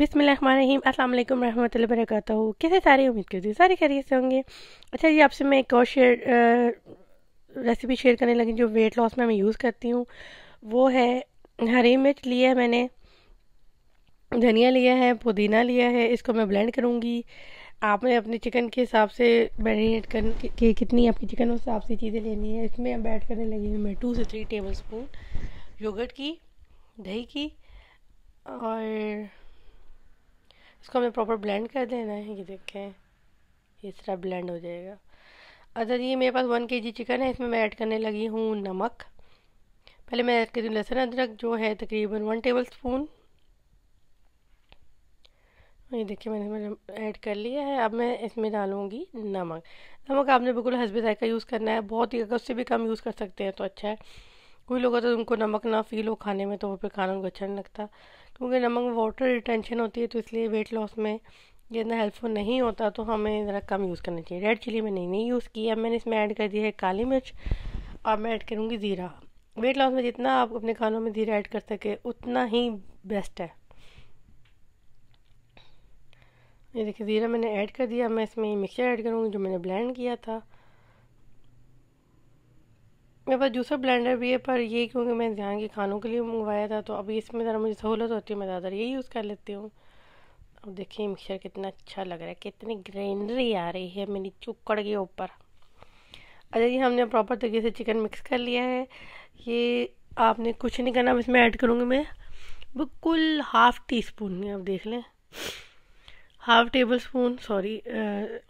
बिसमीम अल्लाम रहमतुल्लाहि वरकत कैसे सारे उम्मीद करती हूँ सारे खैरियत से होंगे अच्छा जी आपसे मैं एक और शेयर रेसिपी शेयर करने लगी जो वेट लॉस में मैं यूज़ करती हूँ वो है हरी मिर्च लिया है मैंने धनिया लिया है पुदीना लिया है इसको मैं ब्लेंड करूँगी आपने अपने चिकन के हिसाब से मैरिनेट कर कि कितनी आपकी चिकन उस हिसाब से चीज़ें लेनी है इसमें अब ऐड करने लगी हूँ मैं टू से थ्री टेबल स्पून योगट की दही की और इसको हमें प्रॉपर ब्लेंड कर देना है ये देखें इस तरह ब्लेंड हो जाएगा अदर अच्छा ये मेरे पास वन के जी चिकन है इसमें मैं ऐड करने लगी हूँ नमक पहले मैं ऐड करी लहसुन अदरक जो है तकरीबन वन टेबल स्पून ये देखिए मैंने इसमें ऐड कर लिया है अब मैं इसमें डालूँगी नमक नमक आपने बिल्कुल हसबे जायका यूज़ करना है बहुत ही अगर उससे भी कम यूज़ कर सकते हैं तो अच्छा है कोई लोग तो उनको नमक ना फील हो खाने में तो वो फिर खाना उनको अच्छा नहीं लगता क्योंकि नमक में वाटर रिटेंशन होती है तो इसलिए वेट लॉस में ये इतना हेल्पफुल नहीं होता तो हमें ज़रा कम यूज़ करना चाहिए रेड चिली मैंने नहीं यूज़ की अब मैंने इसमें ऐड कर दिया है काली मिर्च और मैं ऐड करूँगी ज़ीरा वेट लॉस में जितना आप अपने खानों में ज़ीरा ऐड कर सके उतना ही बेस्ट है ये देखिए ज़ीरा मैंने ऐड कर दिया मैं इसमें मिक्सचर ऐड करूँगी जो मैंने ब्लेंड किया था मेरे पास दूसरा ब्लेंडर भी है पर ये क्योंकि मैं ध्यान के खानों के लिए मंगवाया था तो अभी इसमें ज़रा मुझे सहूलत होती है मैं ज़्यादातर यही यूज़ कर लेती हूँ अब देखिए मिक्सर कितना अच्छा लग रहा है कितनी ग्रेनरी आ रही है मेरी चुकड़ के ऊपर अच्छा जी हमने प्रॉपर तरीके से चिकन मिक्स कर लिया है ये आपने कुछ नहीं करना अब इसमें ऐड करूँगी मैं बिल्कुल हाफ़ टी स्पून में आप देख लें half tablespoon sorry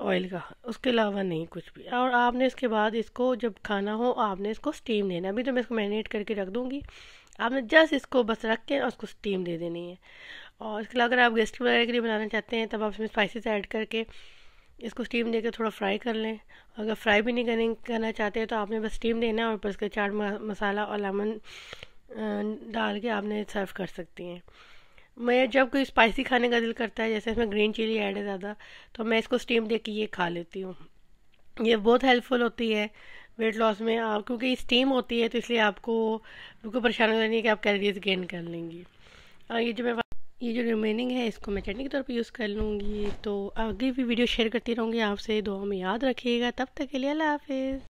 oil का उसके अलावा नहीं कुछ भी और आपने इसके बाद इसको जब खाना हो आपने इसको स्टीम देना अभी तो मैं इसको मैरिनेट करके रख दूँगी आपने जस्ट इसको बस रख के और उसको स्टीम दे देनी है और इसके अलावा अगर आप गेस्ट वगैरह के लिए बनाना चाहते हैं तब आप इसमें स्पाइसेस ऐड करके इसको स्टीम देकर थोड़ा फ्राई कर लें अगर फ्राई भी नहीं करें करना चाहते हैं तो आपने बस स्टीम देना है और ऊपर इसका चाट मसाला और लेमन डाल के आपने सर्व कर सकती हैं मैं जब कोई स्पाइसी खाने का दिल करता है जैसे इसमें ग्रीन चिली ऐड है ज़्यादा तो मैं इसको स्टीम दे के ये खा लेती हूँ ये बहुत हेल्पफुल होती है वेट लॉस में आप क्योंकि स्टीम होती है तो इसलिए आपको बिल्कुल परेशान हो नहीं है कि आप कैलरीज गेन कर लेंगी और ये जो मैं ये जो रिमेनिंग है इसको मैं चटनी के तौर पर यूज़ कर लूँगी तो आगे भी वीडियो शेयर करती रहूँगी आपसे दुआ में याद रखिएगा तब तक के लिए अल्लाह हाफिज़